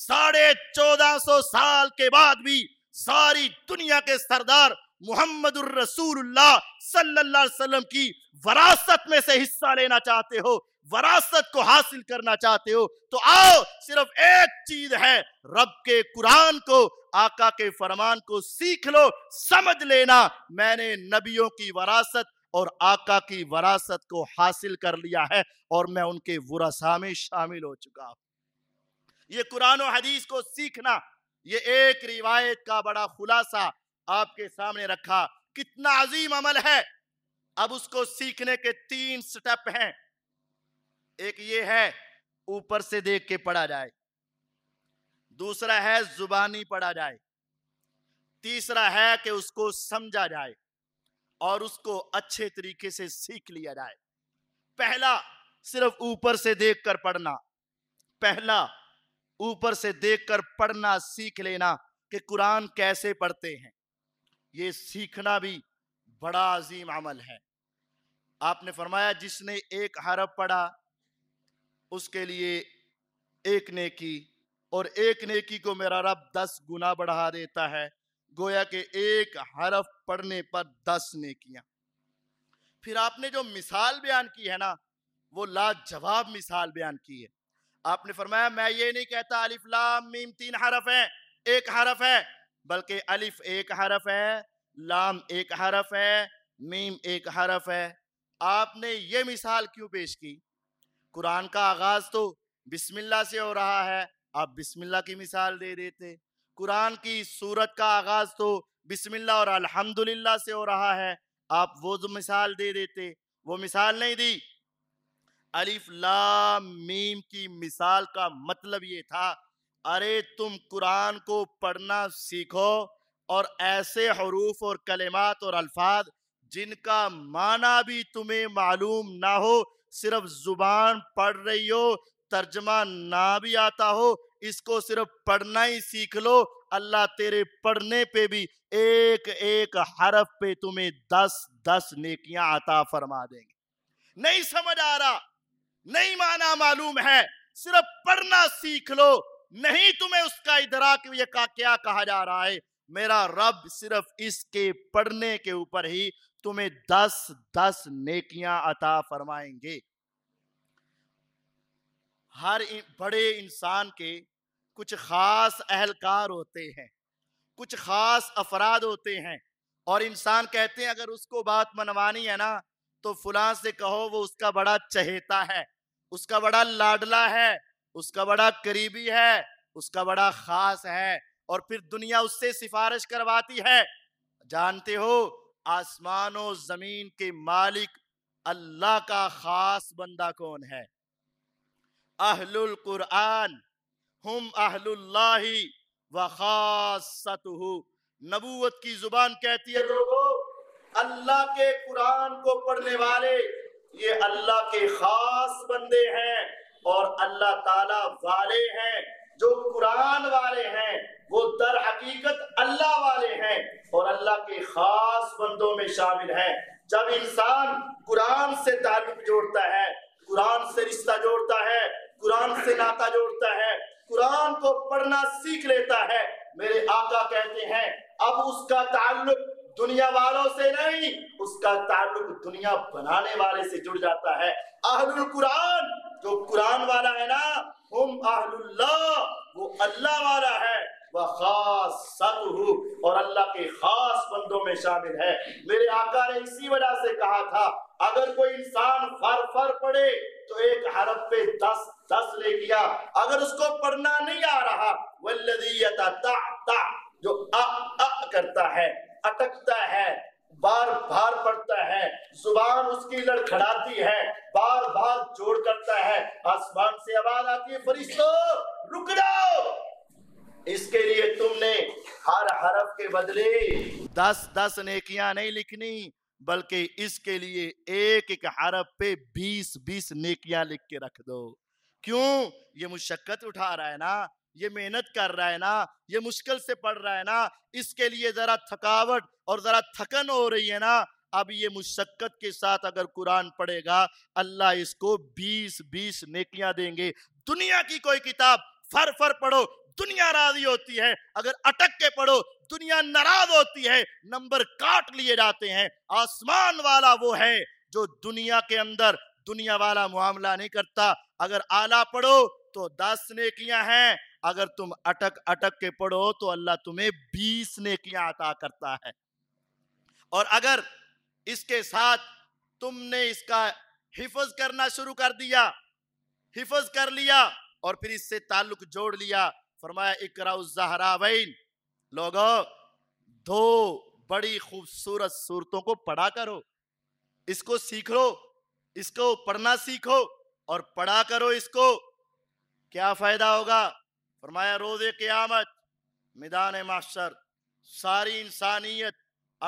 साढ़े चौदह सौ साल के बाद भी सारी दुनिया के सरदार मोहम्मद वसल्लम की वरासत में से हिस्सा लेना चाहते हो वरासत को हासिल करना चाहते हो तो आओ सिर्फ एक चीज है रब के कुरान को आका के फरमान को सीख लो समझ लेना मैंने नबियों की वरासत और आका की वरासत को हासिल कर लिया है और मैं उनके वरासा में शामिल हो चुका हूं ये कुरान और हदीस को सीखना ये एक रिवायत का बड़ा खुलासा आपके सामने रखा कितना अजीम अमल है अब उसको सीखने के तीन स्टेप हैं एक ये है ऊपर से देख के पढ़ा जाए दूसरा है जुबानी पढ़ा जाए तीसरा है कि उसको समझा जाए और उसको अच्छे तरीके से सीख लिया जाए पहला सिर्फ ऊपर से देख कर पढ़ना पहला ऊपर से देख कर पढ़ना सीख लेना कि कुरान कैसे पढ़ते हैं ये सीखना भी बड़ा अजीम अमल है आपने फरमाया जिसने एक हरफ पढ़ा उसके लिए एक नेकी और एक नेकी को मेरा रब दस गुना बढ़ा देता है गोया के एक हरफ पढ़ने पर दस ने किया फिर आपने जो मिसाल बयान की है ना वो लाजवाब मिसाल बयान की है आपने फरमाया मैं ये नहीं कहता अलिफ लाम मीम तीन हरफ है एक हरफ है बल्कि अलिफ एक हरफ है लाम एक हरफ है मीम एक हरफ है आपने ये मिसाल क्यों पेश की कुरान का आगाज तो बिस्मिल्लाह से हो रहा है आप बिस्मिल्लाह की मिसाल दे देते कुरान की सूरत का आगाज तो बिस्मिल्लाह और अल्हम्दुलिल्लाह से हो रहा है आप वो जो मिसाल दे देते वो मिसाल नहीं दी अलिफ लाम मीम की मिसाल का मतलब ये था अरे तुम कुरान को पढ़ना सीखो और ऐसे हरूफ और कलेमात और अल्फाज जिनका माना भी तुम्हें मालूम ना हो सिर्फ जुबान पढ़ रही हो तर्जमा ना भी आता हो इसको सिर्फ पढ़ना ही सीख लो अल्लाह तेरे पढ़ने पे भी एक एक हरफ पे तुम्हें दस दस नेकियां अता फरमा देंगे नहीं समझ आ रहा नहीं माना मालूम है सिर्फ पढ़ना सीख लो नहीं तुम्हें उसका इधराक का क्या कहा जा रहा है मेरा रब सिर्फ इसके पढ़ने के ऊपर ही तुम्हें दस दस नेकियां अता फरमाएंगे हर बड़े इंसान के कुछ ख़ास अहलकार होते हैं कुछ ख़ास अफराद होते हैं और इंसान कहते हैं अगर उसको बात मनवानी है ना तो फलां से कहो वो उसका बड़ा चहेता है उसका बड़ा लाडला है उसका बड़ा करीबी है उसका बड़ा ख़ास है और फिर दुनिया उससे सिफारिश करवाती है जानते हो आसमान ज़मीन के मालिक अल्लाह का ख़ास बंदा कौन है अहलुल कुरान हम अहलुल्लाही व खासतहु नबूवत की जुबान कहती है लोगों अल्लाह के कुरान को पढ़ने वाले ये अल्लाह के खास बंदे हैं और अल्लाह ताला वाले हैं जो कुरान वाले हैं वो दर हकीकत अल्लाह वाले हैं और अल्लाह के खास बंदों में शामिल हैं जब इंसान कुरान से ताल्लुक जोड़ता है कुरान से रिश्ता जोड़ता है कुरान से नाता जोड़ता है कुरान को पढ़ना सीख लेता है मेरे आका कहते हैं अब उसका ताल्लुक दुनिया वालों से नहीं उसका ताल्लुक दुनिया बनाने वाले से जुड़ जाता है अहलुल कुरान जो कुरान वाला है ना हम अहलुल्लाह वो अल्लाह वाला है वह खास सतहु और अल्लाह के खास बंदों में शामिल है मेरे आका ने इसी वजह से कहा था अगर कोई इंसान फर फर पढ़े तो एक हरफ पे दस दस ले लिया अगर उसको पढ़ना नहीं आ रहा वल्लदीयता जो अ, अ करता है अटकता है बार बार पड़ता है जुबान उसकी लड़खड़ाती है बार बार जोड़ करता है आसमान से आवाज आती है फरिश्तों रुक जाओ इसके लिए तुमने हर हरफ के बदले दस दस नेकियां नहीं लिखनी बल्कि इसके लिए एक एक हरफ पे बीस बीस नेकियां लिख के रख दो क्यों ये मुशक्कत उठा रहा है ना ये मेहनत कर रहा है ना ये मुश्किल से पढ़ रहा है ना इसके लिए जरा थकावट और जरा थकन हो रही है ना अब ये मुशक्कत के साथ अगर कुरान पढ़ेगा अल्लाह इसको बीस बीस नेकियां देंगे दुनिया की कोई किताब फर फर पढ़ो दुनिया राजी होती है अगर अटक के पढ़ो दुनिया नाराज होती है नंबर काट लिए जाते हैं आसमान वाला वो है जो दुनिया के अंदर दुनिया वाला मामला नहीं करता अगर आला पढ़ो तो दस नेकियां हैं अगर तुम अटक अटक के पढ़ो तो अल्लाह तुम्हें बीस नेकियां अता करता है और अगर इसके साथ तुमने इसका हिफज करना शुरू कर दिया हिफज कर लिया और फिर इससे ताल्लुक जोड़ लिया फरमाया इकरा इकराउजहरावैन लोगो दो बड़ी खूबसूरत सूरतों को पढ़ा करो इसको सीख लो इसको पढ़ना सीखो और पढ़ा करो इसको क्या फायदा होगा फरमाया रोजे क़यामत मैदान माशर सारी इंसानियत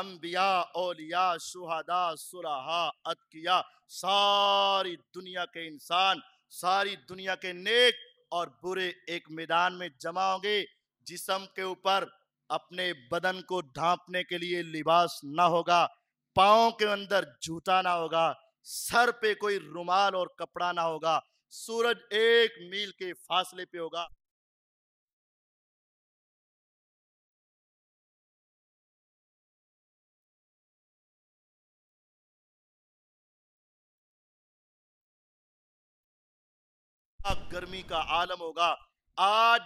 अम्बिया ओलिया शुहदा सुलहा अतकिया सारी दुनिया के इंसान सारी दुनिया के नेक और बुरे एक मैदान में जमा होंगे जिसम के ऊपर अपने बदन को ढांपने के लिए लिबास ना होगा पाओ के अंदर जूता ना होगा सर पे कोई रुमाल और कपड़ा ना होगा सूरज एक मील के फासले पे होगा गर्मी का आलम होगा आज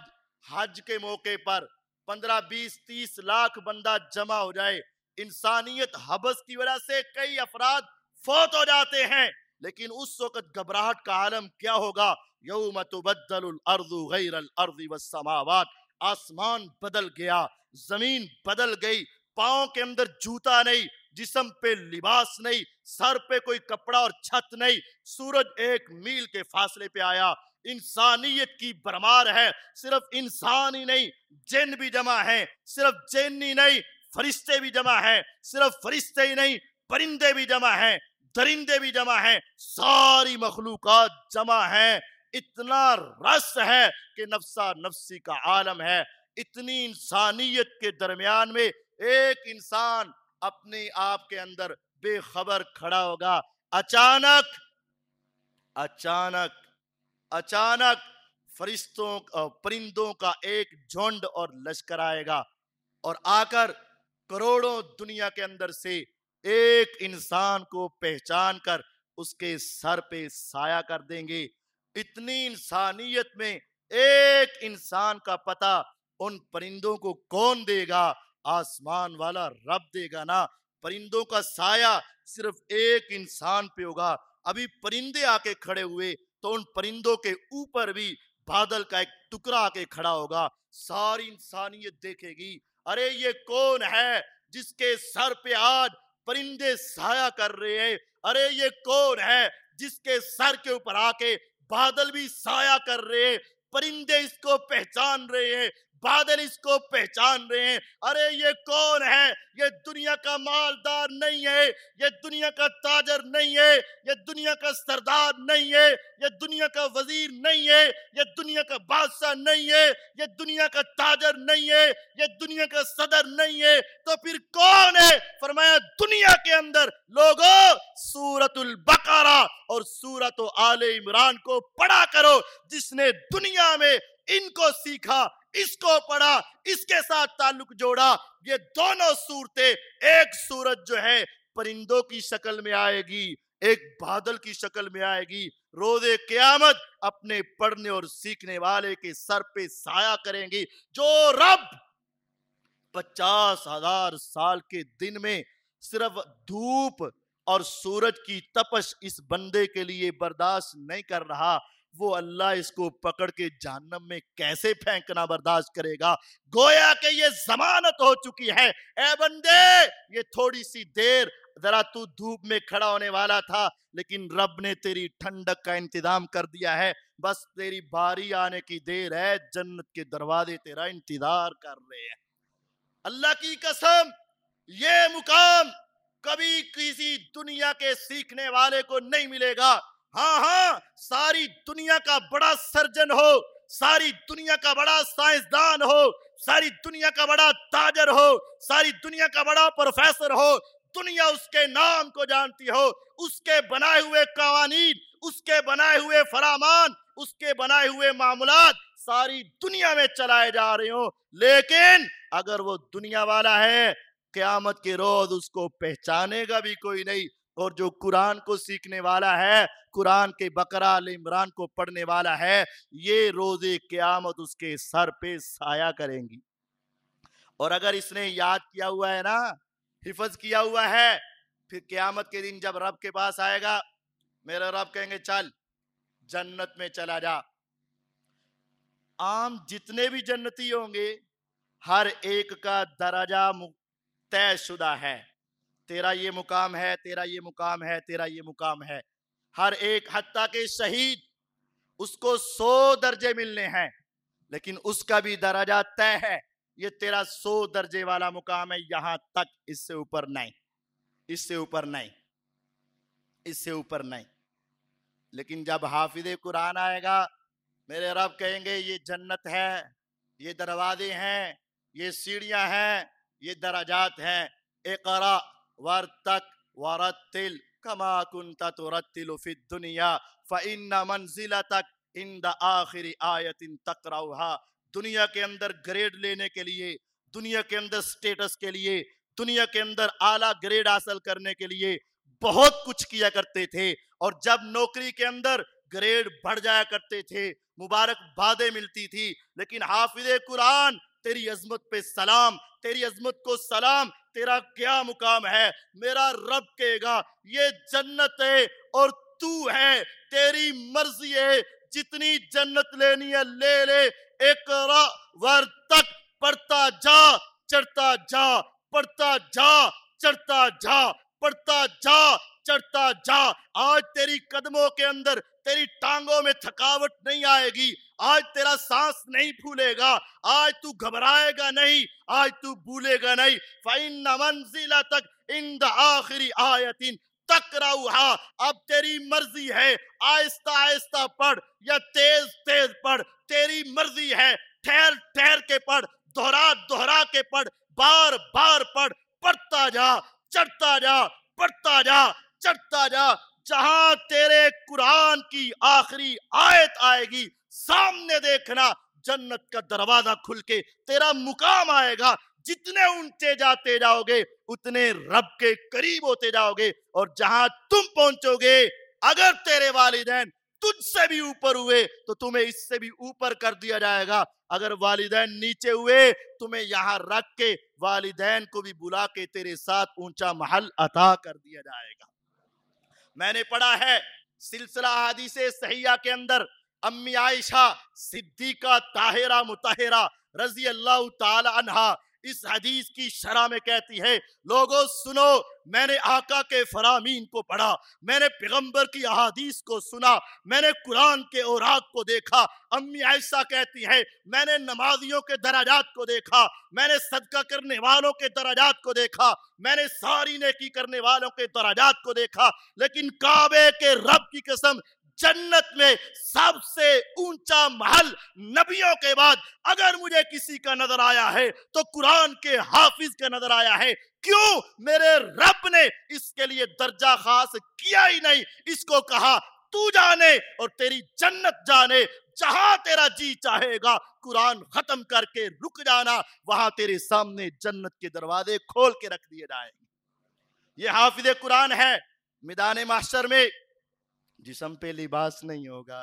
हज के मौके पर पंद्रह बीस तीस लाख बंदा जमा हो जाए इंसानियत हबस की वजह से कई अफराद फौत हो जाते हैं लेकिन उस वक़्त घबराहट का आलम क्या होगा यौम तबदलमावत आसमान बदल गया जमीन बदल गई पाओ के अंदर जूता नहीं जिसम पे लिबास नहीं सर पे कोई कपड़ा और छत नहीं सूरज एक मील के फासले पे आया इंसानियत की भरमार है सिर्फ इंसान ही नहीं जैन भी जमा है सिर्फ जैन ही नहीं फरिश्ते भी जमा है सिर्फ फरिश्ते ही नहीं परिंदे भी जमा है दरिंदे भी जमा है सारी मखलूक जमा है इतना रस है कि नफसा नफसी का आलम है इतनी इंसानियत के दरमियान में एक इंसान अपने आप के अंदर बेखबर खड़ा होगा अचानक अचानक अचानक फरिश्तों परिंदों का एक झुंड और लश्कर आएगा और आकर करोड़ों दुनिया के अंदर से एक इंसान को पहचान कर उसके सर पे साया कर देंगे इतनी इंसानियत में एक इंसान का पता उन परिंदों को कौन देगा आसमान वाला रब देगा ना परिंदों का साया सिर्फ एक इंसान पे होगा अभी परिंदे आके खड़े हुए तो उन परिंदों के ऊपर भी बादल का एक टुकड़ा आके खड़ा होगा सारी इंसानियत देखेगी अरे ये कौन है जिसके सर पे आज परिंदे साया कर रहे हैं अरे ये कौन है जिसके सर के ऊपर आके बादल भी साया कर रहे हैं परिंदे इसको पहचान रहे हैं बादल इसको पहचान रहे हैं अरे ये कौन है ये दुनिया का मालदार नहीं है ये दुनिया का ताजर नहीं है ये दुनिया का सरदार नहीं है ये दुनिया का वजीर नहीं है ये दुनिया का बादशाह नहीं है ये दुनिया का ताजर नहीं है ये दुनिया का सदर नहीं है तो फिर कौन है फरमाया दुनिया के अंदर लोगों सूरतुल बकारा और सूरत आले इमरान को पढ़ा करो जिसने दुनिया में इनको सीखा इसको पढ़ा इसके साथ ताल्लुक जोड़ा ये दोनों सूरतें एक सूरत जो है परिंदों की शक्ल में आएगी एक बादल की शक्ल में आएगी रोजे क्यामत अपने पढ़ने और सीखने वाले के सर पे साया करेंगी जो रब पचास हजार साल के दिन में सिर्फ धूप और सूरज की तपश इस बंदे के लिए बर्दाश्त नहीं कर रहा वो अल्लाह इसको पकड़ के जहन्नम में कैसे फेंकना बर्दाश्त करेगा गोया के ये जमानत हो चुकी है ए बंदे ये थोड़ी सी देर जरा तू धूप में खड़ा होने वाला था लेकिन रब ने तेरी ठंडक का इंतजाम कर दिया है बस तेरी बारी आने की देर है जन्नत के दरवाजे तेरा इंतजार कर रहे हैं अल्लाह की कसम ये मुकाम कभी किसी दुनिया के सीखने वाले को नहीं मिलेगा हाँ हाँ सारी दुनिया का बड़ा सर्जन हो सारी दुनिया का बड़ा साइंसदान हो सारी दुनिया का बड़ा ताजर हो सारी दुनिया का बड़ा प्रोफेसर हो दुनिया उसके नाम को जानती हो उसके बनाए हुए कवानी उसके बनाए हुए फरामान उसके बनाए हुए मामला सारी दुनिया में चलाए जा रहे हो लेकिन अगर वो दुनिया वाला है क्यामत के रोज उसको पहचानेगा भी कोई नहीं और जो कुरान को सीखने वाला है कुरान के बकरा अल इमरान को पढ़ने वाला है ये रोज़े क्यामत उसके सर पे साया करेंगी और अगर इसने याद किया हुआ है ना हिफज किया हुआ है फिर क्यामत के दिन जब रब के पास आएगा मेरा रब कहेंगे चल जन्नत में चला जा आम जितने भी जन्नती होंगे हर एक का दर्जा तयशुदा है तेरा ये मुकाम है तेरा ये मुकाम है तेरा ये मुकाम है हर एक हती के शहीद उसको सौ दर्जे मिलने हैं लेकिन उसका भी दर्जा तय है ये तेरा सौ दर्जे वाला मुकाम है यहां तक इससे ऊपर नहीं इससे ऊपर नहीं इससे ऊपर नहीं लेकिन जब हाफिज कुरान आएगा मेरे रब कहेंगे ये जन्नत है ये दरवाजे हैं ये सीढ़ियां हैं ये दराजात हैं एक वर्तक वरतिल कमा कुंता तुरतिल फिद दुनिया फइन तक इन द आखिरी आयत इन तकराउहा दुनिया के अंदर ग्रेड लेने के लिए दुनिया के अंदर स्टेटस के लिए दुनिया के अंदर आला ग्रेड हासिल करने के लिए बहुत कुछ किया करते थे और जब नौकरी के अंदर ग्रेड बढ़ जाया करते थे मुबारक मुबारकबादें मिलती थी लेकिन हाफिज कुरान तेरी अजमत पे सलाम तेरी अजमत को सलाम तेरा क्या मुकाम है मेरा रब कहेगा ये जन्नत है और तू है तेरी मर्जी है जितनी जन्नत लेनी है ले ले एक वर तक पढ़ता जा चढ़ता जा पढ़ता जा चढ़ता जा पढ़ता जा चढ़ता जा आज तेरी कदमों के अंदर तेरी टांगों में थकावट नहीं आएगी आज तेरा सांस नहीं फूलेगा आज तू घबराएगा नहीं आज तू भूलेगा नहीं फाइन मंजिला तक इन द आखिरी आयतिन तक रहा अब तेरी मर्जी है आहिस्ता आहिस्ता पढ़ या तेज तेज पढ़ तेरी मर्जी है ठहर ठहर के पढ़ दोहरा दोहरा के पढ़ बार बार पढ़ पढ़ता जा चढ़ता जा पढ़ता जा चढ़ता जा जहां तेरे कुरान की आखिरी आयत आएगी सामने देखना जन्नत का दरवाजा खुल के तेरा मुकाम आएगा जितने ऊंचे जाते जाओगे उतने रब के करीब होते जाओगे और जहां तुम पहुंचोगे अगर तेरे वालिदैन तुझसे भी ऊपर हुए तो तुम्हें इससे भी ऊपर कर दिया जाएगा अगर वालिदैन नीचे हुए तुम्हें यहां रख के वालिदैन को भी बुला के तेरे साथ ऊंचा महल अता कर दिया जाएगा मैंने पढ़ा है सिलसिला हादिसे सहिया के अंदर अम्मी आयशा सिद्दीका ताहिरा मुताहिरा रजी अल्लाह तहा इस हदीस की शरा में कहती है लोगों सुनो मैंने आका के फरामीन को पढ़ा मैंने पैगंबर की अहादीस को सुना मैंने कुरान के औराक को देखा अम्मी ऐसा कहती है मैंने नमाजियों के दराजात को देखा मैंने सदका करने वालों के दराजात को देखा मैंने सारी नेकी करने वालों के दराजात को देखा लेकिन काबे के रब की कसम जन्नत में सबसे ऊंचा महल नबियों के बाद अगर मुझे किसी का नजर आया है तो कुरान के हाफिज का नजर आया है क्यों मेरे रब ने इसके लिए दर्जा खास किया ही नहीं इसको कहा तू जाने और तेरी जन्नत जाने जहां तेरा जी चाहेगा कुरान खत्म करके रुक जाना वहां तेरे सामने जन्नत के दरवाजे खोल के रख दिए जाएंगे ये हाफिज कुरान है मैदान मास्टर में जिसम पे लिबास नहीं होगा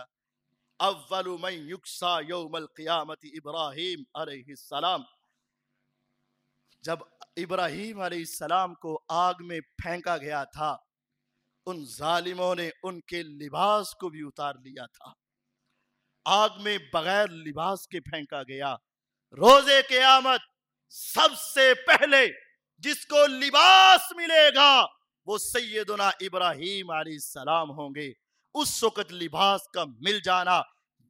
अव्वलुमयुक्सा यौमल क़ियामत इब्राहिम अलैहिस्सलाम जब इब्राहिम अलैहिस्सलाम को आग में फेंका गया था उन जालिमों ने उनके लिबास को भी उतार लिया था आग में बगैर लिबास के फेंका गया रोजे के आमद सबसे पहले जिसको लिबास मिलेगा वो सैदना इब्राहिम सलाम होंगे उस वक़्त लिबास का मिल जाना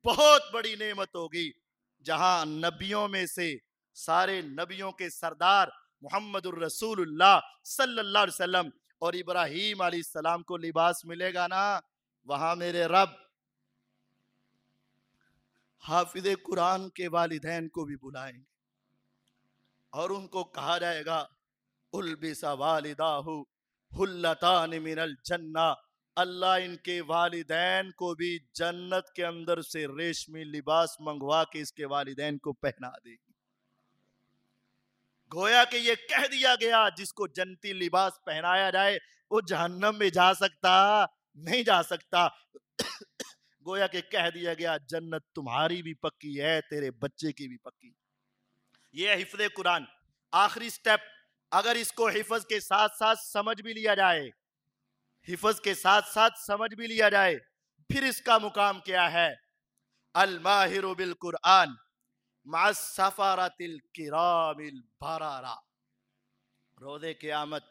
बहुत बड़ी नेमत होगी जहां नबियों में से सारे नबियों के सरदार मोहम्मद सल्लाम और इब्राहिम सलाम को लिबास मिलेगा ना वहां मेरे रब हाफिज कुरान के वालदेन को भी बुलाएंगे और उनको कहा जाएगा उलबिसा हूँ हल्लतान मिनल जन्ना अल्लाह इनके वालदेन को भी जन्नत के अंदर से रेशमी लिबास मंगवा के इसके वालदेन को पहना देगी गोया के ये कह दिया गया जिसको जनती लिबास पहनाया जाए वो जहन्नम में जा सकता नहीं जा सकता गोया के कह दिया गया जन्नत तुम्हारी भी पक्की है तेरे बच्चे की भी पक्की ये हिफ्ज कुरान आखिरी स्टेप अगर इसको हिफज के साथ साथ समझ भी लिया जाए हिफज के साथ साथ समझ भी लिया जाए फिर इसका मुकाम क्या है अल माहिर बिल कुरान मफारा रोजे क्यामत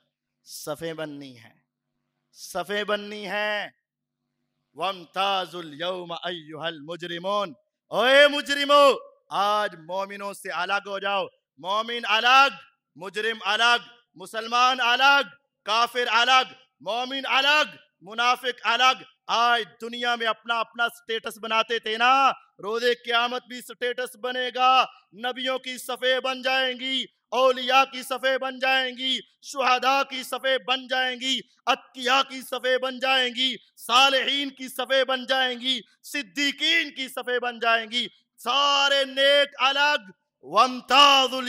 सफ़े बननी है सफ़े बननी है वम ताजुल यौम अय्युहल मुजरिमोन ओए मुजरिमो आज मोमिनों से अलग हो जाओ मोमिन अलग मुजरिम अलग मुसलमान अलग काफिर अलग मोमिन अलग मुनाफिक अलग आज दुनिया में अपना अपना स्टेटस बनाते थे ना रोजे क्यामत भी स्टेटस बनेगा नबियों की सफ़े बन जाएंगी औलिया की सफ़े बन जाएंगी शहदा की सफ़े बन जाएंगी अतिया की सफ़े बन जाएंगी सालहीन की सफ़े बन जाएंगी सिद्दीकीन की सफ़े बन जाएंगी सारे नेक अलग वमताजुल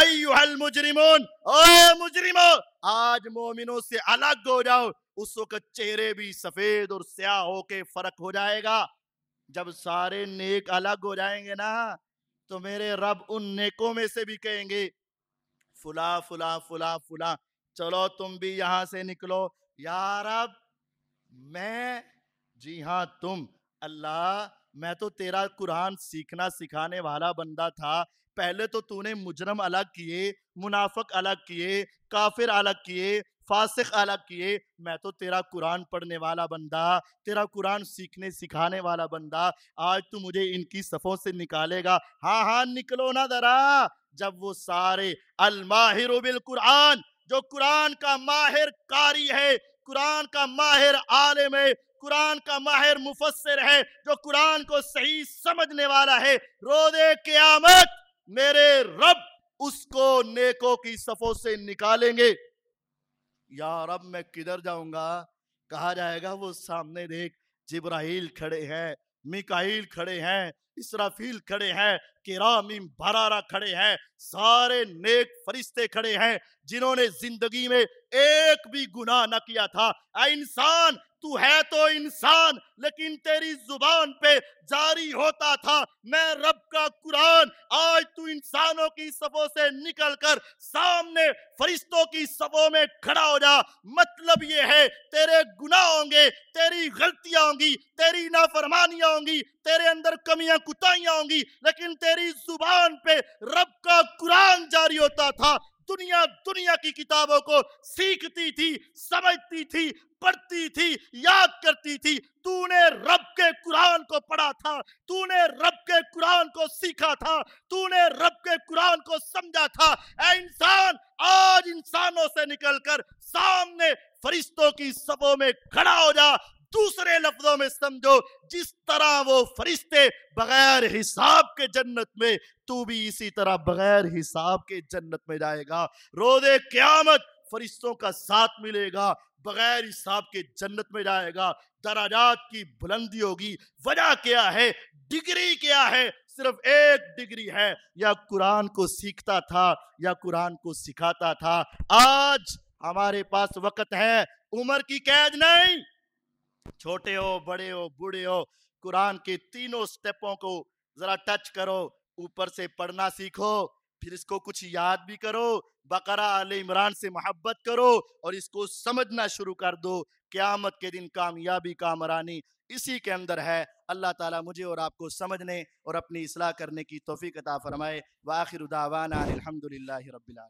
अयुहल मुजरिमोन ओए मुजरिमो आज मोमिनों से अलग हो जाओ उस वक्त चेहरे भी सफेद और स्याह होके फर्क हो जाएगा जब सारे नेक अलग हो जाएंगे ना तो मेरे रब उन नेकों में से भी कहेंगे फुला फुला फुला फुला चलो तुम भी यहां से निकलो यार अब मैं जी हाँ तुम अल्लाह मैं तो तेरा कुरान सीखना सिखाने वाला बंदा था पहले तो तूने मुजरम अलग किए मुनाफक अलग किए काफिर अलग किए फासिक अलग किए मैं तो तेरा कुरान पढ़ने वाला बंदा तेरा कुरान सीखने सिखाने वाला बंदा आज तू मुझे इनकी सफ़ों से निकालेगा हाँ हाँ निकलो ना दरा जब वो सारे अलमाहिर बिल कुरान जो कुरान का माहिर कारी है कुरान का माहिर आलिम है कुरान का माहिर मुफसर है जो कुरान को सही समझने वाला है रोदे क्यामत मेरे रब उसको नेकों की सफों से निकालेंगे यार अब मैं किधर जाऊंगा कहा जाएगा वो सामने देख जिब्राहिल खड़े हैं मिकाइल खड़े हैं इसराफील खड़े हैं किरामिम भरारा खड़े हैं सारे नेक फरिश्ते खड़े हैं जिन्होंने जिंदगी में एक भी गुनाह न किया था इंसान तू है तो इंसान लेकिन तेरी जुबान पे जारी होता था मैं रब का कुरान आज तू इंसानों की सफों से निकलकर सामने फरिश्तों की सफों में खड़ा हो जा मतलब ये है तेरे गुनाह होंगे तेरी गलतियां होंगी तेरी नाफरमानियां होंगी तेरे अंदर कमियां कुताइयां होंगी लेकिन तेरी जुबान पे रब का कुरान जारी होता था दुनिया दुनिया की किताबों को सीखती थी समझती थी पढ़ती थी याद करती थी तूने रब के कुरान को पढ़ा था तूने रब के कुरान को सीखा था तूने रब के कुरान को समझा था इंसान आज इंसानों से निकलकर सामने फरिश्तों की सबों में खड़ा हो जा दूसरे लफ्जों में समझो जिस तरह वो फरिश्ते बगैर हिसाब के जन्नत में तू भी इसी तरह बगैर हिसाब के जन्नत में जाएगा रोजे क्यामत फरिश्तों का साथ मिलेगा बगैर हिसाब के जन्नत में जाएगा दराजात की बुलंदी होगी वजह क्या है डिग्री क्या है सिर्फ एक डिग्री है या कुरान को सीखता था या कुरान को सिखाता था आज हमारे पास वक्त है उम्र की कैद नहीं छोटे हो बड़े हो बूढ़े हो कुरान के तीनों स्टेपों को जरा टच करो ऊपर से पढ़ना सीखो फिर इसको कुछ याद भी करो बकरा अल इमरान से मोहब्बत करो और इसको समझना शुरू कर दो क़्यामत के दिन कामयाबी कामरानी इसी के अंदर है अल्लाह ताला मुझे और आपको समझने और अपनी असलाह करने की तोफ़ी कता फ़रमाए वाखिर उदावाना अलहमदिल्ला